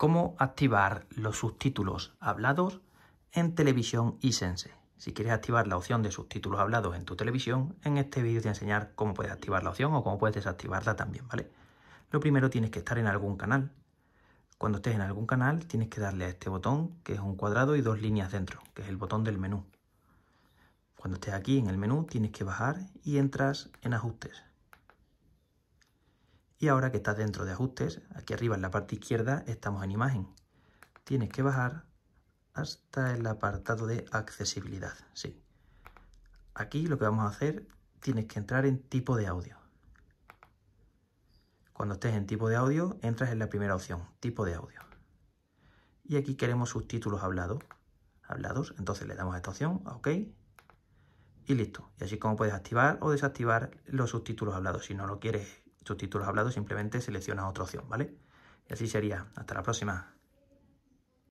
cómo activar los subtítulos hablados en televisión y Sense? Si quieres activar la opción de subtítulos hablados en tu televisión, en este vídeo te voy a enseñar cómo puedes activar la opción o cómo puedes desactivarla también, ¿vale? Lo primero tienes que estar en algún canal. Cuando estés en algún canal tienes que darle a este botón, que es un cuadrado y dos líneas dentro, que es el botón del menú. Cuando estés aquí en el menú tienes que bajar y entras en ajustes. Y ahora que estás dentro de ajustes, aquí arriba en la parte izquierda estamos en imagen. Tienes que bajar hasta el apartado de accesibilidad, sí. Aquí lo que vamos a hacer, tienes que entrar en tipo de audio. Cuando estés en tipo de audio, entras en la primera opción, tipo de audio. Y aquí queremos subtítulos hablados. hablados. Entonces le damos a esta opción, OK. Y listo. Y así como puedes activar o desactivar los subtítulos hablados. Si no lo quieres subtítulos hablados, simplemente selecciona otra opción, ¿vale? Y así sería. Hasta la próxima.